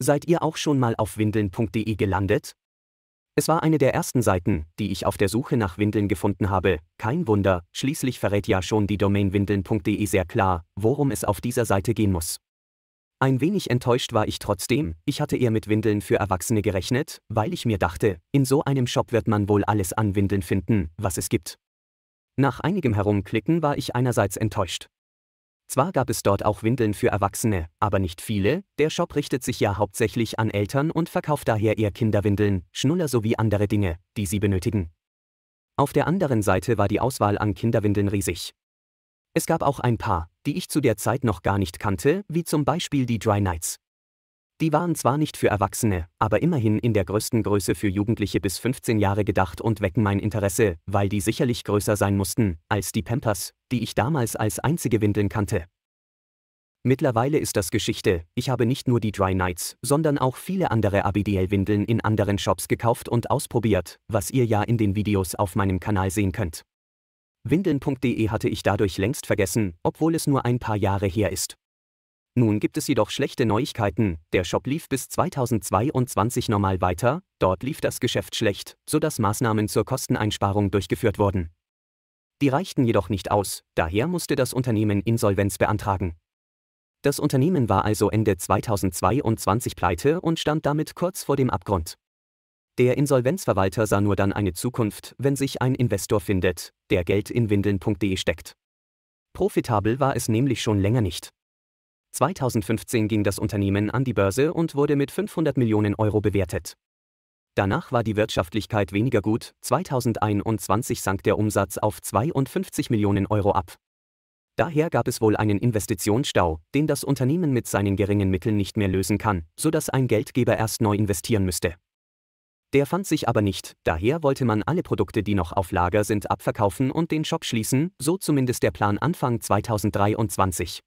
Seid ihr auch schon mal auf windeln.de gelandet? Es war eine der ersten Seiten, die ich auf der Suche nach Windeln gefunden habe. Kein Wunder, schließlich verrät ja schon die Domain windeln.de sehr klar, worum es auf dieser Seite gehen muss. Ein wenig enttäuscht war ich trotzdem, ich hatte eher mit Windeln für Erwachsene gerechnet, weil ich mir dachte, in so einem Shop wird man wohl alles an Windeln finden, was es gibt. Nach einigem Herumklicken war ich einerseits enttäuscht. Zwar gab es dort auch Windeln für Erwachsene, aber nicht viele, der Shop richtet sich ja hauptsächlich an Eltern und verkauft daher eher Kinderwindeln, Schnuller sowie andere Dinge, die sie benötigen. Auf der anderen Seite war die Auswahl an Kinderwindeln riesig. Es gab auch ein paar, die ich zu der Zeit noch gar nicht kannte, wie zum Beispiel die Dry Nights. Die waren zwar nicht für Erwachsene, aber immerhin in der größten Größe für Jugendliche bis 15 Jahre gedacht und wecken mein Interesse, weil die sicherlich größer sein mussten als die Pampers, die ich damals als einzige Windeln kannte. Mittlerweile ist das Geschichte, ich habe nicht nur die Dry Nights, sondern auch viele andere Abidiel-Windeln in anderen Shops gekauft und ausprobiert, was ihr ja in den Videos auf meinem Kanal sehen könnt. Windeln.de hatte ich dadurch längst vergessen, obwohl es nur ein paar Jahre her ist. Nun gibt es jedoch schlechte Neuigkeiten, der Shop lief bis 2022 normal weiter, dort lief das Geschäft schlecht, sodass Maßnahmen zur Kosteneinsparung durchgeführt wurden. Die reichten jedoch nicht aus, daher musste das Unternehmen Insolvenz beantragen. Das Unternehmen war also Ende 2022 pleite und stand damit kurz vor dem Abgrund. Der Insolvenzverwalter sah nur dann eine Zukunft, wenn sich ein Investor findet, der Geld in windeln.de steckt. Profitabel war es nämlich schon länger nicht. 2015 ging das Unternehmen an die Börse und wurde mit 500 Millionen Euro bewertet. Danach war die Wirtschaftlichkeit weniger gut, 2021 sank der Umsatz auf 52 Millionen Euro ab. Daher gab es wohl einen Investitionsstau, den das Unternehmen mit seinen geringen Mitteln nicht mehr lösen kann, sodass ein Geldgeber erst neu investieren müsste. Der fand sich aber nicht, daher wollte man alle Produkte, die noch auf Lager sind, abverkaufen und den Shop schließen, so zumindest der Plan Anfang 2023.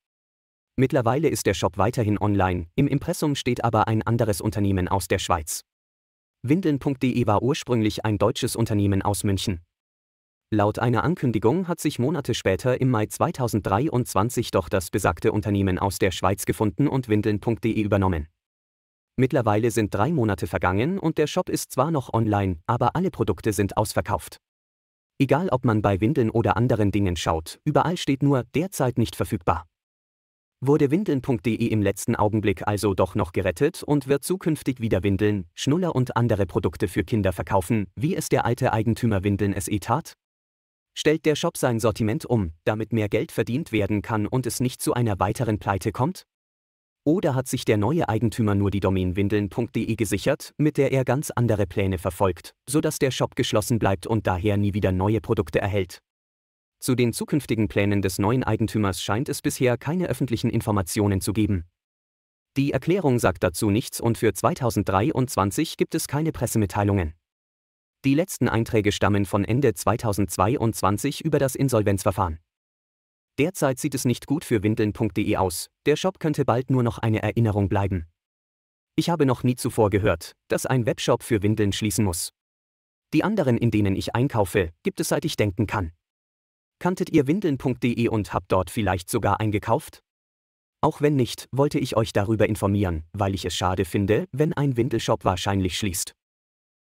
Mittlerweile ist der Shop weiterhin online, im Impressum steht aber ein anderes Unternehmen aus der Schweiz. Windeln.de war ursprünglich ein deutsches Unternehmen aus München. Laut einer Ankündigung hat sich Monate später im Mai 2023 doch das besagte Unternehmen aus der Schweiz gefunden und Windeln.de übernommen. Mittlerweile sind drei Monate vergangen und der Shop ist zwar noch online, aber alle Produkte sind ausverkauft. Egal ob man bei Windeln oder anderen Dingen schaut, überall steht nur derzeit nicht verfügbar wurde windeln.de im letzten Augenblick also doch noch gerettet und wird zukünftig wieder Windeln, Schnuller und andere Produkte für Kinder verkaufen, wie es der alte Eigentümer Windeln SE tat? Stellt der Shop sein Sortiment um, damit mehr Geld verdient werden kann und es nicht zu einer weiteren Pleite kommt? Oder hat sich der neue Eigentümer nur die Domain windeln.de gesichert, mit der er ganz andere Pläne verfolgt, sodass der Shop geschlossen bleibt und daher nie wieder neue Produkte erhält? Zu den zukünftigen Plänen des neuen Eigentümers scheint es bisher keine öffentlichen Informationen zu geben. Die Erklärung sagt dazu nichts und für 2023 gibt es keine Pressemitteilungen. Die letzten Einträge stammen von Ende 2022 über das Insolvenzverfahren. Derzeit sieht es nicht gut für windeln.de aus, der Shop könnte bald nur noch eine Erinnerung bleiben. Ich habe noch nie zuvor gehört, dass ein Webshop für Windeln schließen muss. Die anderen, in denen ich einkaufe, gibt es seit ich denken kann. Kanntet ihr windeln.de und habt dort vielleicht sogar eingekauft? Auch wenn nicht, wollte ich euch darüber informieren, weil ich es schade finde, wenn ein Windelshop wahrscheinlich schließt.